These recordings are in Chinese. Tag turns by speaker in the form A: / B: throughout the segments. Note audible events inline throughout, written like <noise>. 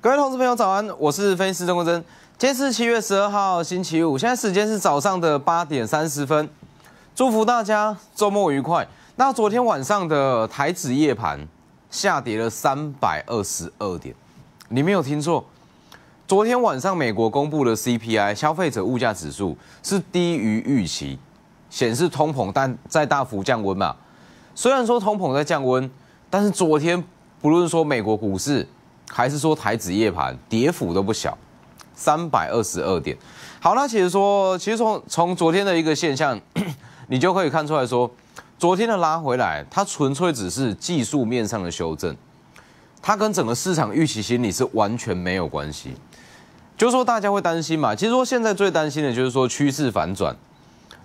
A: 各位同事朋友早安，我是分析师郑国珍。今天是七月十二号星期五，现在时间是早上的八点三十分。祝福大家周末愉快。那昨天晚上的台指夜盘下跌了三百二十二点，你没有听错。昨天晚上美国公布的 CPI 消费者物价指数是低于预期，显示通膨但在大幅降温嘛？虽然说通膨在降温，但是昨天不论说美国股市，还是说台指夜盘跌幅都不小，三百二十二点。好，那其实说，其实从从昨天的一个现象，<clears throat> 你就可以看出来说，昨天的拉回来，它纯粹只是技术面上的修正，它跟整个市场预期心理是完全没有关系。就是说大家会担心嘛？其实说现在最担心的就是说趋势反转，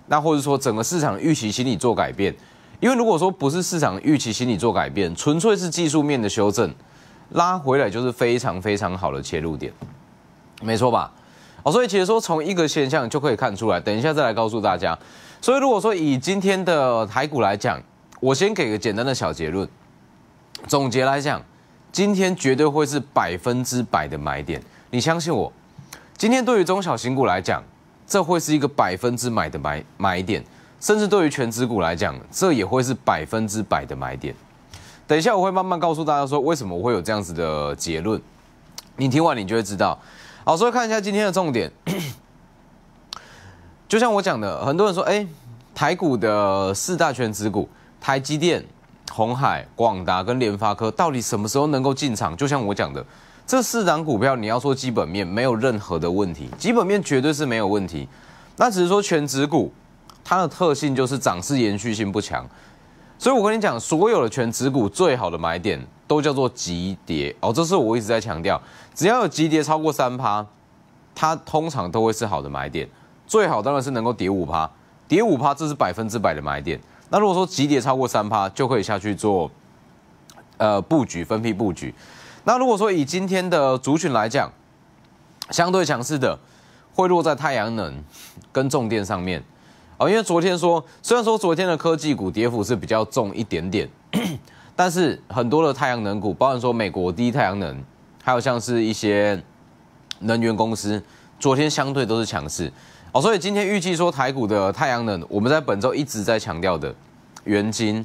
A: 那或者说整个市场预期心理做改变。因为如果说不是市场预期心理做改变，纯粹是技术面的修正。拉回来就是非常非常好的切入点，没错吧？哦，所以其实说从一个现象就可以看出来，等一下再来告诉大家。所以如果说以今天的台股来讲，我先给个简单的小结论，总结来讲，今天绝对会是百分之百的买点，你相信我。今天对于中小型股来讲，这会是一个百分之百的买买点，甚至对于全指股来讲，这也会是百分之百的买点。等一下，我会慢慢告诉大家说为什么我会有这样子的结论。你听完你就会知道。好，所以看一下今天的重点。<coughs> 就像我讲的，很多人说，哎，台股的四大全职股，台积电、红海、广达跟联发科，到底什么时候能够进场？就像我讲的，这四档股票，你要说基本面没有任何的问题，基本面绝对是没有问题。那只是说全职股它的特性就是涨势延续性不强。所以，我跟你讲，所有的全指股最好的买点都叫做急跌哦，这是我一直在强调。只要有急跌超过三趴，它通常都会是好的买点。最好当然是能够跌五趴，跌五趴这是百分之百的买点。那如果说急跌超过三趴，就可以下去做，呃，布局分批布局。那如果说以今天的族群来讲，相对强势的，会落在太阳能跟重电上面。因为昨天说，虽然说昨天的科技股跌幅是比较重一点点，但是很多的太阳能股，包含说美国第一太阳能，还有像是一些能源公司，昨天相对都是强势。哦，所以今天预计说台股的太阳能，我们在本周一直在强调的元金、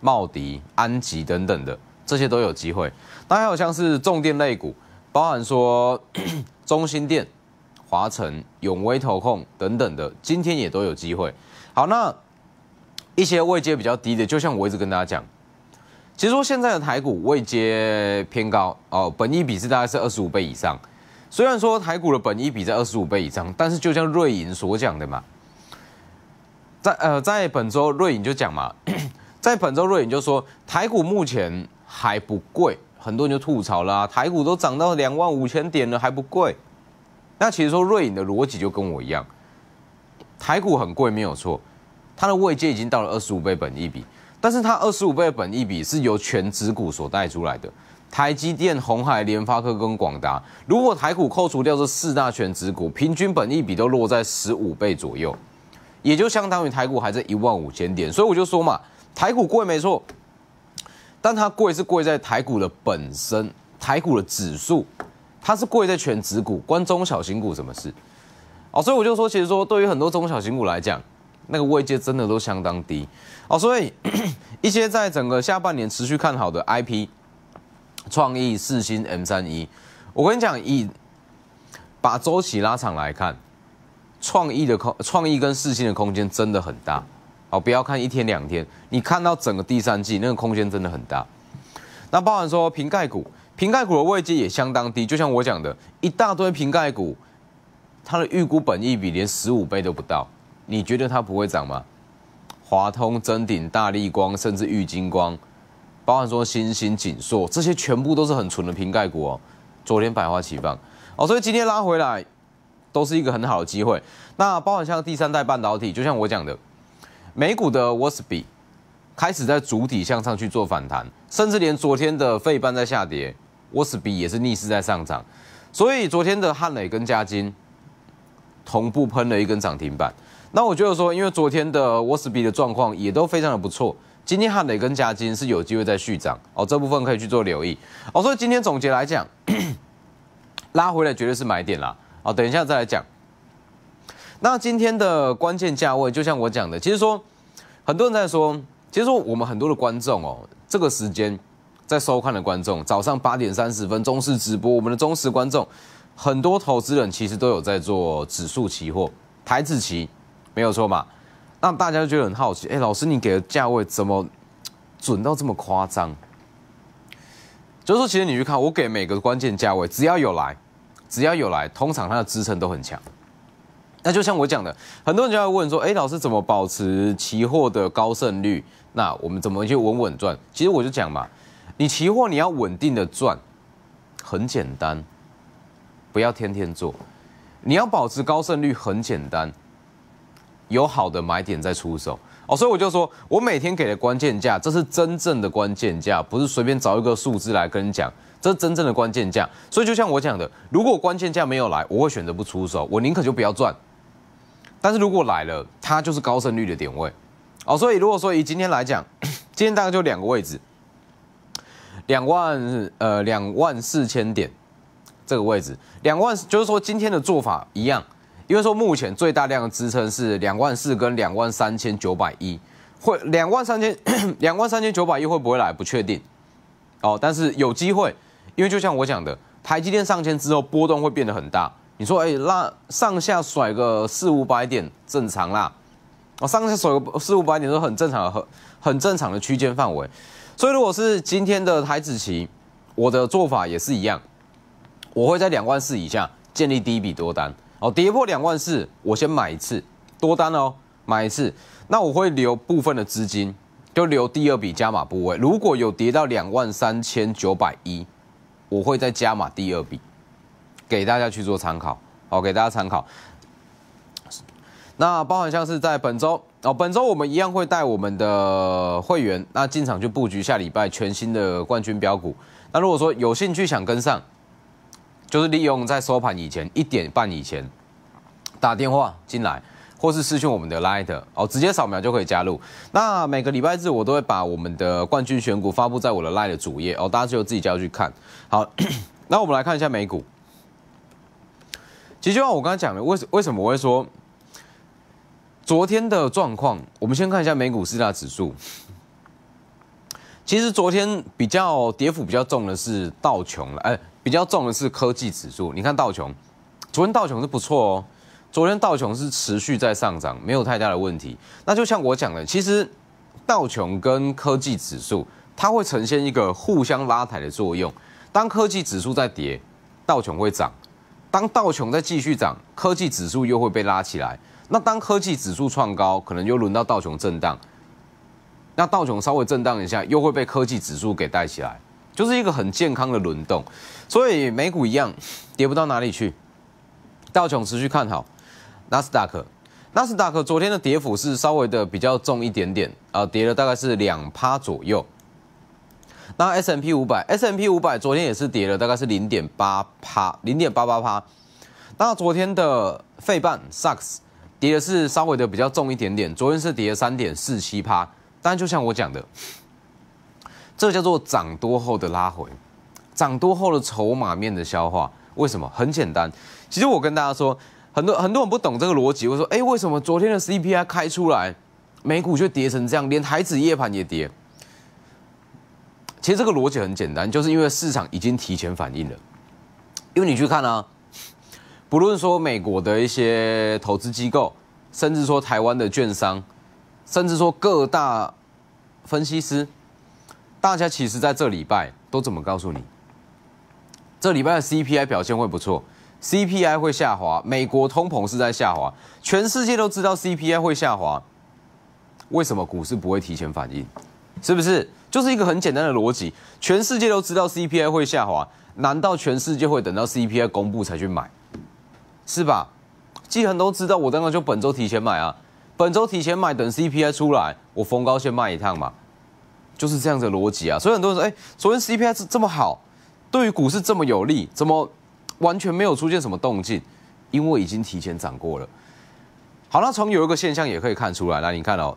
A: 茂迪、安吉等等的这些都有机会。那还有像是重电类股，包含说 <coughs> 中心电。华晨、永威投控等等的，今天也都有机会。好，那一些位阶比较低的，就像我一直跟大家讲，其实说现在的台股位阶偏高哦，本益比是大概是二十五倍以上。虽然说台股的本益比在二十五倍以上，但是就像瑞银所讲的嘛，在呃，在本周瑞银就讲嘛，<clears throat> 在本周瑞银就说台股目前还不贵，很多人就吐槽啦，台股都涨到两万五千点了还不贵。那其实说瑞影的逻辑就跟我一样，台股很贵没有错，它的位阶已经到了二十五倍本益比，但是它二十五倍本益比是由全值股所带出来的，台积电、红海、联发科跟广达，如果台股扣除掉这四大全值股，平均本益比都落在十五倍左右，也就相当于台股还在一万五千点，所以我就说嘛，台股贵没错，但它贵是贵在台股的本身，台股的指数。它是贵在全指股，关中小型股什么事？哦，所以我就说，其实说对于很多中小型股来讲，那个位阶真的都相当低哦。所以 <coughs> 一些在整个下半年持续看好的 IP、创意、四星、M 三一，我跟你讲，以把周期拉长来看，创意的空、创意跟四星的空间真的很大哦。不要看一天两天，你看到整个第三季那个空间真的很大。那包含说瓶盖股。瓶盖股的位阶也相当低，就像我讲的，一大堆瓶盖股，它的预估本益比连十五倍都不到，你觉得它不会涨吗？华通、真鼎、大立光，甚至裕金光，包含说新兴锦硕，这些全部都是很纯的瓶盖股哦。昨天百花齐放，哦，所以今天拉回来都是一个很好的机会。那包含像第三代半导体，就像我讲的，美股的 w a s b 开始在主体向上去做反弹，甚至连昨天的费半在下跌。WSP 也是逆势在上涨，所以昨天的汉磊跟嘉金同步喷了一根涨停板。那我觉得说，因为昨天的 WSP 的状况也都非常的不错，今天汉磊跟嘉金是有机会在续涨哦，这部分可以去做留意。哦，所以今天总结来讲，<clears throat> 拉回来绝对是买点啦。哦，等一下再来讲。那今天的关键价位，就像我讲的，其实说很多人在说，其实说我们很多的观众哦，这个时间。在收看的观众，早上八点三十分，中视直播。我们的忠实观众，很多投资人其实都有在做指数期货，台子期，没有错吧？那大家就觉得很好奇，哎，老师你给的价位怎么准到这么夸张？就是说，其实你去看，我给每个关键价位，只要有来，只要有来，通常它的支撑都很强。那就像我讲的，很多人就要问说，哎，老师怎么保持期货的高胜率？那我们怎么去稳稳赚？其实我就讲嘛。你期货你要稳定的赚，很简单，不要天天做，你要保持高胜率很简单，有好的买点再出手哦。所以我就说我每天给的关键价，这是真正的关键价，不是随便找一个数字来跟你讲，这是真正的关键价。所以就像我讲的，如果关键价没有来，我会选择不出手，我宁可就不要赚。但是如果来了，它就是高胜率的点位哦。所以如果说以今天来讲，<coughs> 今天大概就两个位置。两万呃，两万四千点这个位置，两万就是说今天的做法一样，因为说目前最大量的支撑是两万四跟两万三千九百一，会两万三千 <clears throat> 两万三千九百一会不会来？不确定哦，但是有机会，因为就像我讲的，台积电上千之后波动会变得很大，你说哎，那上下甩个四五百点正常啦，我上下甩个四五百点都很正常，很很正常的区间范围。所以，如果是今天的台子期，我的做法也是一样，我会在两万四以下建立第一笔多单哦。跌破两万四，我先买一次多单哦，买一次。那我会留部分的资金，就留第二笔加码部位。如果有跌到两万三千九百一，我会再加码第二笔，给大家去做参考。好，给大家参考。那包含像是在本周。哦，本周我们一样会带我们的会员那进场去布局下礼拜全新的冠军标股。那如果说有兴趣想跟上，就是利用在收盘以前一点半以前打电话进来，或是私讯我们的 Line 哦，直接扫描就可以加入。那每个礼拜日我都会把我们的冠军选股发布在我的 Line 主页哦，大家只有自己入去看。好，<coughs> <coughs> 那我们来看一下美股。其实就像我刚才讲的，为为什么我会说？昨天的状况，我们先看一下美股四大指数。其实昨天比较跌幅比较重的是道琼了，哎，比较重的是科技指数。你看道琼，昨天道琼是不错哦，昨天道琼是持续在上涨，没有太大的问题。那就像我讲的，其实道琼跟科技指数，它会呈现一个互相拉抬的作用。当科技指数在跌，道琼会涨；当道琼在继续涨，科技指数又会被拉起来。那当科技指数创高，可能又轮到道琼震荡，那道琼稍微震荡一下，又会被科技指数给带起来，就是一个很健康的轮动。所以美股一样，跌不到哪里去，道琼持续看好。纳斯达克，纳斯达克昨天的跌幅是稍微的比较重一点点啊，跌了大概是两趴左右。那 S M P 五百，S M P 五百昨天也是跌了大概是零点八趴，零点八八趴。那昨天的费半 S A X。跌的是稍微的比较重一点点，昨天是跌了三点四七趴。但就像我讲的，这叫做涨多后的拉回，涨多后的筹码面的消化。为什么？很简单，其实我跟大家说，很多很多人不懂这个逻辑。我说，哎，为什么昨天的 CPI 开出来，美股就跌成这样，连台子夜盘也跌？其实这个逻辑很简单，就是因为市场已经提前反应了。因为你去看啊。不论说美国的一些投资机构，甚至说台湾的券商，甚至说各大分析师，大家其实在这礼拜都怎么告诉你？这礼拜的 CPI 表现会不错，CPI 会下滑，美国通膨是在下滑，全世界都知道 CPI 会下滑，为什么股市不会提前反应？是不是？就是一个很简单的逻辑，全世界都知道 CPI 会下滑，难道全世界会等到 CPI 公布才去买？是吧？既然都知道，我当然就本周提前买啊。本周提前买，等 CPI 出来，我逢高先卖一趟嘛。就是这样的逻辑啊。所以很多人说，哎，昨天 CPI 这么好，对于股市这么有利，怎么完全没有出现什么动静？因为已经提前涨过了。好了，从有一个现象也可以看出来了。你看到，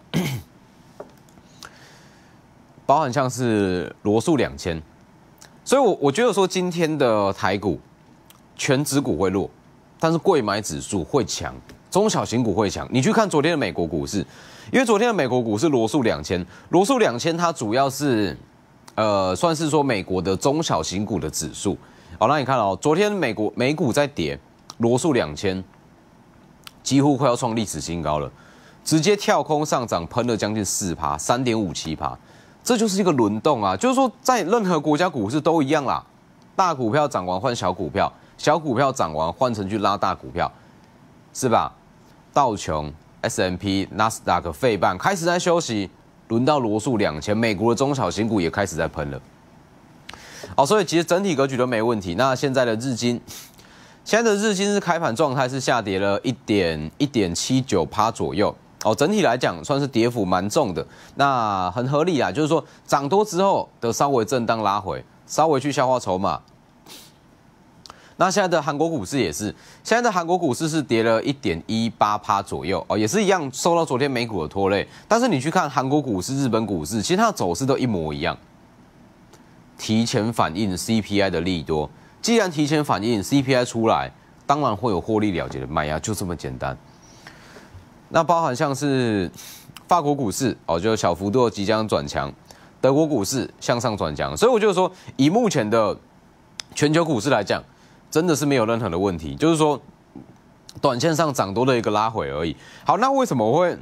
A: <coughs> 包含像是罗素两千，所以我我觉得说今天的台股，全指股会落。但是，贵买指数会强，中小型股会强。你去看昨天的美国股市，因为昨天的美国股市罗素两千，罗素两千它主要是，呃，算是说美国的中小型股的指数。好，那你看哦，昨天美国美股在跌，罗素两千几乎快要创历史新高了，直接跳空上涨，喷了将近四趴，三点五七趴，这就是一个轮动啊，就是说在任何国家股市都一样啦，大股票涨完换小股票。小股票涨完换成去拉大股票，是吧？道琼、S M P、纳斯达克、费半开始在休息，轮到罗素两千，美国的中小型股也开始在喷了。好，所以其实整体格局都没问题。那现在的日经，<laughs> 现在的日经是开盘状态是下跌了一点一点七九趴左右哦，整体来讲算是跌幅蛮重的。那很合理啊，就是说涨多之后的稍微震荡拉回，稍微去消化筹码。那现在的韩国股市也是，现在的韩国股市是跌了一点一八趴左右哦，也是一样受到昨天美股的拖累。但是你去看韩国股市、日本股市，其实它的走势都一模一样。提前反映 CPI 的利多，既然提前反映 CPI 出来，当然会有获利了结的卖压，就这么简单。那包含像是法国股市哦，就小幅度即将转强；德国股市向上转强。所以我就说，以目前的全球股市来讲。真的是没有任何的问题，就是说，短线上涨多的一个拉回而已。好，那为什么会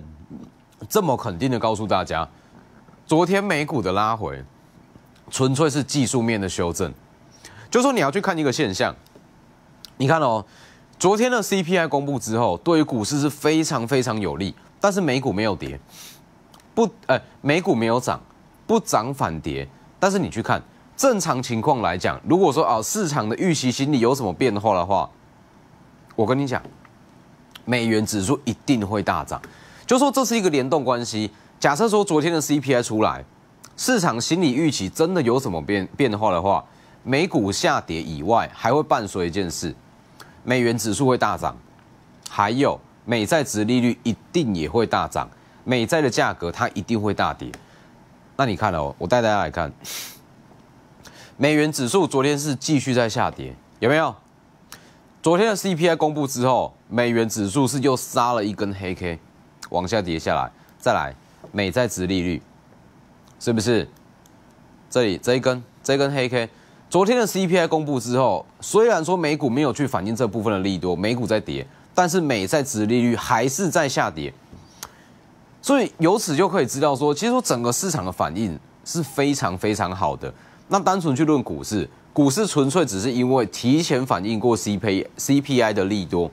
A: 这么肯定的告诉大家，昨天美股的拉回纯粹是技术面的修正？就说你要去看一个现象，你看哦，昨天的 CPI 公布之后，对于股市是非常非常有利，但是美股没有跌，不，呃，美股没有涨，不涨反跌，但是你去看。正常情况来讲，如果说啊市场的预期心理有什么变化的话，我跟你讲，美元指数一定会大涨。就说这是一个联动关系。假设说昨天的 CPI 出来，市场心理预期真的有什么变变化的话，美股下跌以外，还会伴随一件事，美元指数会大涨，还有美债值利率一定也会大涨，美债的价格它一定会大跌。那你看哦，我带大家来看。美元指数昨天是继续在下跌，有没有？昨天的 CPI 公布之后，美元指数是又杀了一根黑 K，往下跌下来。再来，美在值利率，是不是？这里这一根，这一根黑 K，昨天的 CPI 公布之后，虽然说美股没有去反映这部分的利多，美股在跌，但是美在值利率还是在下跌。所以由此就可以知道说，其实整个市场的反应是非常非常好的。那单纯去论股市，股市纯粹只是因为提前反映过 C P C P I 的利多，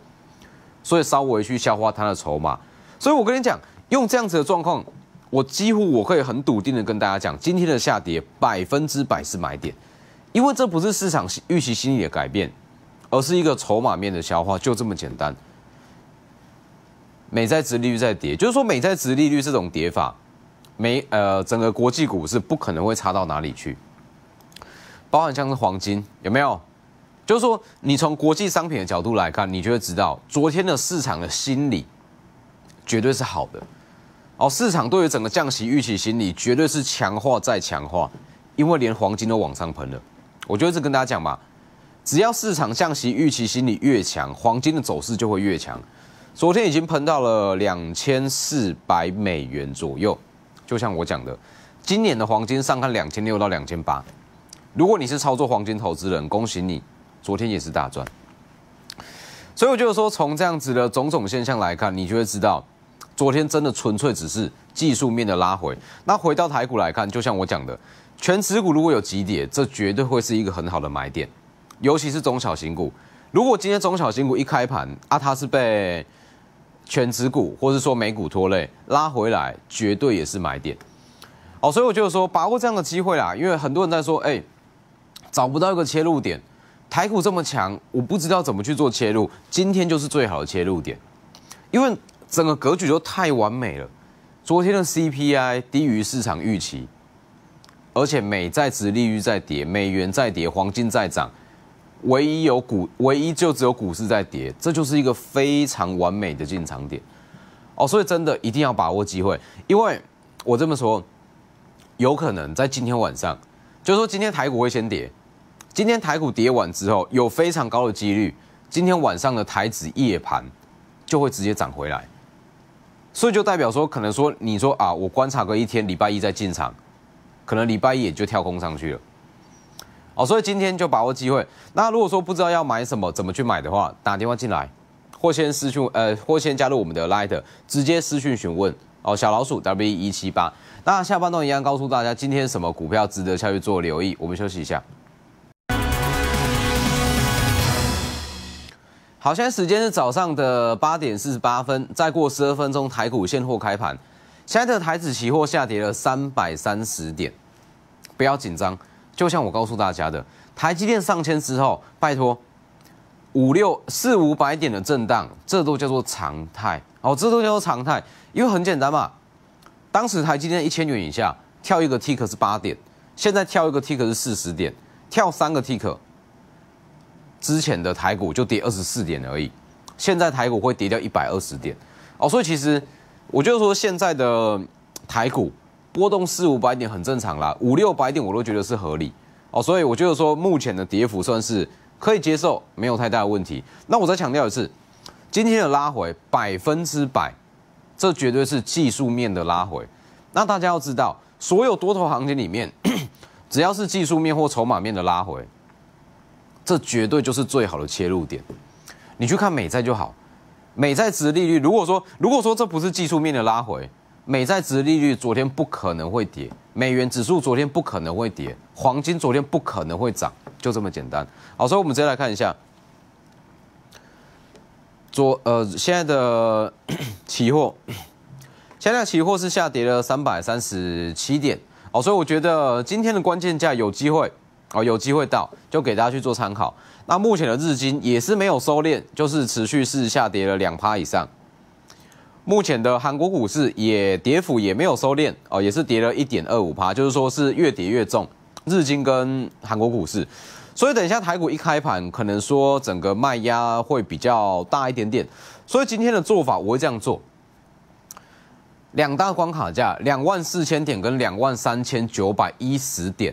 A: 所以稍微去消化它的筹码。所以我跟你讲，用这样子的状况，我几乎我可以很笃定的跟大家讲，今天的下跌百分之百是买点，因为这不是市场预期心理的改变，而是一个筹码面的消化，就这么简单。美债值利率在跌，就是说美债值利率这种跌法，美呃整个国际股市不可能会差到哪里去。包含像是黄金有没有？就是说，你从国际商品的角度来看，你就会知道昨天的市场的心理绝对是好的。哦，市场对于整个降息预期心理绝对是强化再强化，因为连黄金都往上喷了。我就一直跟大家讲嘛，只要市场降息预期心理越强，黄金的走势就会越强。昨天已经喷到了两千四百美元左右，就像我讲的，今年的黄金上看两千六到两千八。如果你是操作黄金投资人，恭喜你，昨天也是大赚。所以我觉得说，从这样子的种种现象来看，你就会知道，昨天真的纯粹只是技术面的拉回。那回到台股来看，就像我讲的，全持股如果有急跌，这绝对会是一个很好的买点，尤其是中小型股。如果今天中小型股一开盘啊，它是被全指股或是说美股拖累拉回来，绝对也是买点。哦，所以我觉得说，把握这样的机会啦，因为很多人在说，哎。找不到一个切入点，台股这么强，我不知道怎么去做切入。今天就是最好的切入点，因为整个格局就太完美了。昨天的 CPI 低于市场预期，而且美债值利率在跌，美元在跌，黄金在涨，唯一有股，唯一就只有股市在跌，这就是一个非常完美的进场点。哦，所以真的一定要把握机会，因为我这么说，有可能在今天晚上，就是说今天台股会先跌。今天台股跌完之后，有非常高的几率，今天晚上的台指夜盘就会直接涨回来，所以就代表说，可能说你说啊，我观察个一天，礼拜一再进场，可能礼拜一也就跳空上去了。哦，所以今天就把握机会。那如果说不知道要买什么，怎么去买的话，打电话进来，或先私讯，呃，或先加入我们的 Light，直接私讯询问。哦，小老鼠 W 一七八。那下半段一样告诉大家，今天什么股票值得下去做留意。我们休息一下。好，现在时间是早上的八点四十八分，再过十二分钟，台股现货开盘。现在的台指期货下跌了三百三十点，不要紧张。就像我告诉大家的，台积电上千之后，拜托五六四五百点的震荡，这都叫做常态。哦，这都叫做常态，因为很简单嘛。当时台积电一千元以下跳一个 tick 是八点，现在跳一个 tick 是四十点，跳三个 tick。之前的台股就跌二十四点而已，现在台股会跌掉一百二十点哦，所以其实我就是说现在的台股波动四五百点很正常啦，五六百点我都觉得是合理哦，所以我就是说目前的跌幅算是可以接受，没有太大的问题。那我再强调一次，今天的拉回百分之百，这绝对是技术面的拉回。那大家要知道，所有多头行情里面，<coughs> 只要是技术面或筹码面的拉回。这绝对就是最好的切入点。你去看美债就好，美债值利率，如果说如果说这不是技术面的拉回，美债值利率昨天不可能会跌，美元指数昨天不可能会跌，黄金昨天不可能会涨，就这么简单。好，所以我们直接来看一下，昨呃现在的 <coughs> 期货，现在期货是下跌了三百三十七点。好，所以我觉得今天的关键价有机会。哦，有机会到就给大家去做参考。那目前的日经也是没有收敛，就是持续是下跌了两趴以上。目前的韩国股市也跌幅也没有收敛哦，也是跌了一点二五趴，就是说是越跌越重。日经跟韩国股市，所以等一下台股一开盘，可能说整个卖压会比较大一点点。所以今天的做法我会这样做，两大关卡价两万四千点跟两万三千九百一十点。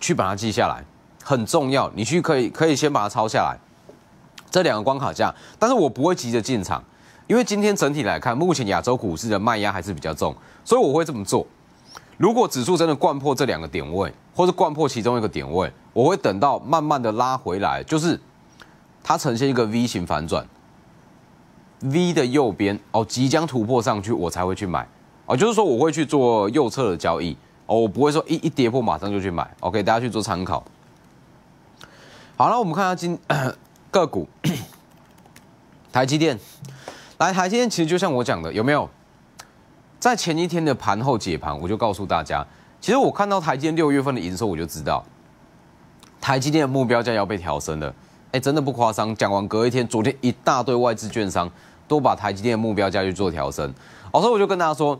A: 去把它记下来，很重要。你去可以可以先把它抄下来，这两个关卡价。但是我不会急着进场，因为今天整体来看，目前亚洲股市的卖压还是比较重，所以我会这么做。如果指数真的贯破这两个点位，或是贯破其中一个点位，我会等到慢慢的拉回来，就是它呈现一个 V 型反转，V 的右边哦，即将突破上去，我才会去买哦，就是说我会去做右侧的交易。哦，我不会说一一跌破马上就去买，OK，大家去做参考。好了，我们看下今个股，台积电。来，台积电其实就像我讲的，有没有？在前一天的盘后解盘，我就告诉大家，其实我看到台积电六月份的营收，我就知道台积电的目标价要被调升了。哎，真的不夸张。讲完隔一天，昨天一大堆外资券商都把台积电的目标价去做调升，所以我就跟大家说。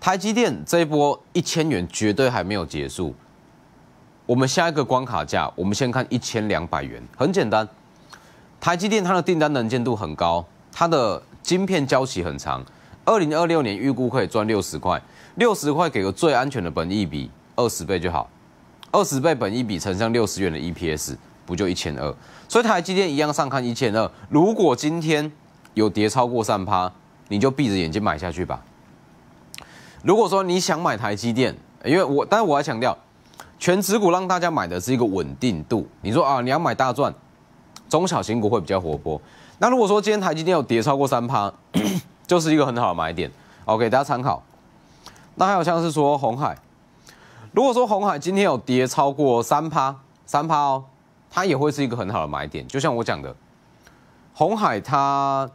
A: 台积电这一波一千元绝对还没有结束，我们下一个关卡价，我们先看一千两百元。很简单，台积电它的订单能见度很高，它的晶片交期很长，二零二六年预估可以赚六十块，六十块给个最安全的本益比二十倍就好，二十倍本益比乘上六十元的 EPS，不就一千二？所以台积电一样上看一千二，如果今天有跌超过三趴，你就闭着眼睛买下去吧。如果说你想买台积电，因为我，但是我要强调，全指股让大家买的是一个稳定度。你说啊，你要买大赚，中小型股会比较活泼。那如果说今天台积电有跌超过三趴，<coughs> 就是一个很好的买点。OK，大家参考。那还有像是说红海，如果说红海今天有跌超过三趴，三趴哦，它也会是一个很好的买点。就像我讲的，红海它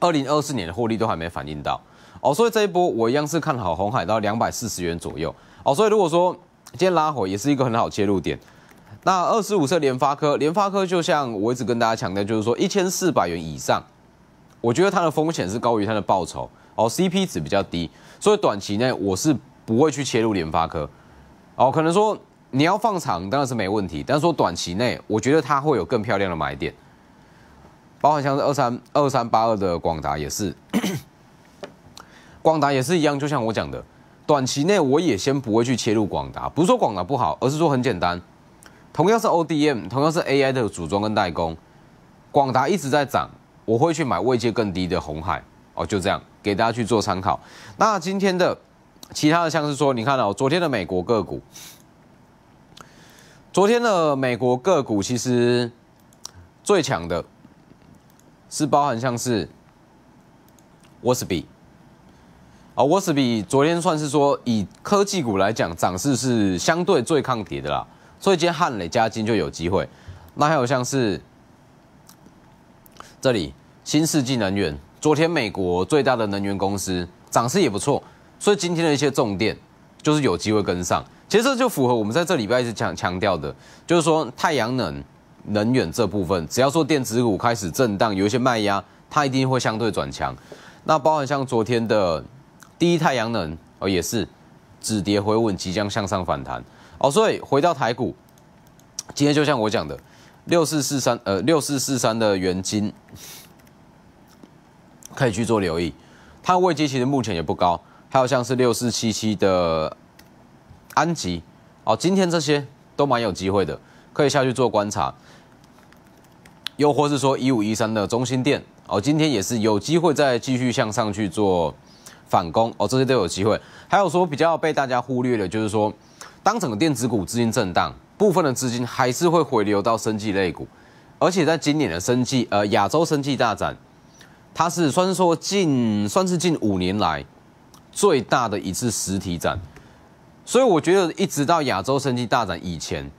A: 二零二四年的获利都还没反映到。哦，所以这一波我一样是看好红海到两百四十元左右。哦，所以如果说今天拉火也是一个很好切入点。那二十五色联发科，联发科就像我一直跟大家强调，就是说一千四百元以上，我觉得它的风险是高于它的报酬。哦，CP 值比较低，所以短期内我是不会去切入联发科。哦，可能说你要放长当然是没问题，但是说短期内，我觉得它会有更漂亮的买点，包括像是二三二三八二的广达也是。广达也是一样，就像我讲的，短期内我也先不会去切入广达。不是说广达不好，而是说很简单，同样是 O D M，同样是 A I 的组装跟代工，广达一直在涨，我会去买位阶更低的红海。哦，就这样给大家去做参考。那今天的其他的像是说，你看到昨天的美国个股，昨天的美国个股其实最强的是包含像是，Wassby。哦，沃斯比昨天算是说以科技股来讲，涨势是相对最抗跌的啦，所以今天汉磊加金就有机会。那还有像是这里新世纪能源，昨天美国最大的能源公司涨势也不错，所以今天的一些重点就是有机会跟上。其实这就符合我们在这礼拜一直强强调的，就是说太阳能能源这部分，只要说电子股开始震荡，有一些卖压，它一定会相对转强。那包含像昨天的。第一太阳能哦也是止跌回稳，即将向上反弹哦。所以回到台股，今天就像我讲的，六四四三呃六四四三的元金可以去做留意，它位阶其实目前也不高。还有像是六四七七的安吉哦，今天这些都蛮有机会的，可以下去做观察。又或是说一五一三的中心店哦，今天也是有机会再继续向上去做。反攻哦，这些都有机会。还有说比较被大家忽略的，就是说，当整个电子股资金震荡，部分的资金还是会回流到生技类股。而且在今年的生技，呃亚洲生技大展，它是算是说近算是近五年来最大的一次实体展。所以我觉得一直到亚洲生技大展以前，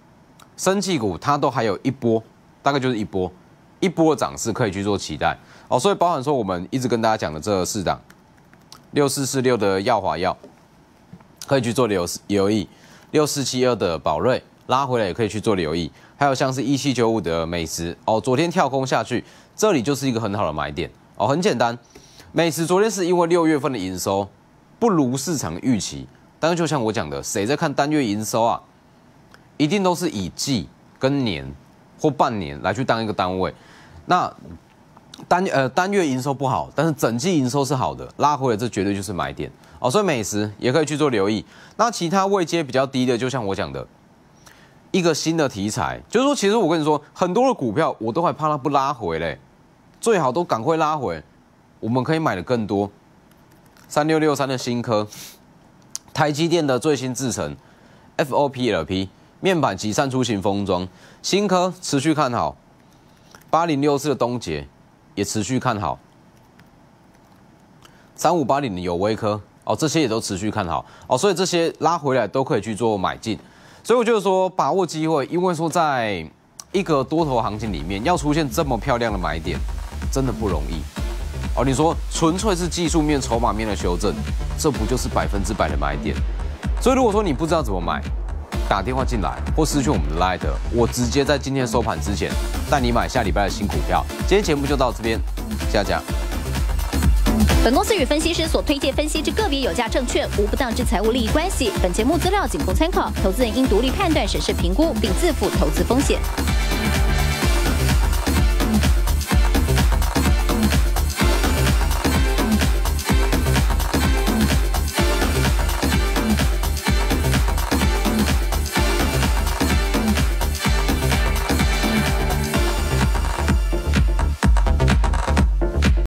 A: 生技股它都还有一波，大概就是一波一波涨势可以去做期待哦。所以包含说我们一直跟大家讲的这四市六四四六的耀华药，可以去做留留意。六四七二的宝瑞拉回来也可以去做留意。还有像是一七九五的美食哦，昨天跳空下去，这里就是一个很好的买点哦。很简单，美食昨天是因为六月份的营收不如市场预期，但是就像我讲的，谁在看单月营收啊？一定都是以季跟年或半年来去当一个单位。那单呃单月营收不好，但是整季营收是好的，拉回了，这绝对就是买点哦，所以美食也可以去做留意。那其他位阶比较低的，就像我讲的，一个新的题材，就是说其实我跟你说，很多的股票我都还怕它不拉回嘞，最好都赶快拉回，我们可以买的更多。三六六三的新科，台积电的最新制程，F O P L P 面板集散出型封装，新科持续看好。八零六四的东杰。也持续看好，三五八零的有微科哦，这些也都持续看好哦，所以这些拉回来都可以去做买进，所以我就是说把握机会，因为说在一个多头行情里面要出现这么漂亮的买点，真的不容易哦。你说纯粹是技术面、筹码面的修正，这不就是百分之百的买点？所以如果说你不知道怎么买，打电话进来或私讯我们的 Lighter，我直接在今天收盘之前带你买下礼拜的新股票。今天节目就到这边，下讲。本公司与分析师所推荐分析之个别有价证券无不当之财务利益关系。本节目资料仅供参考，投资人应独立判断、审视、评估，并自负投资风险。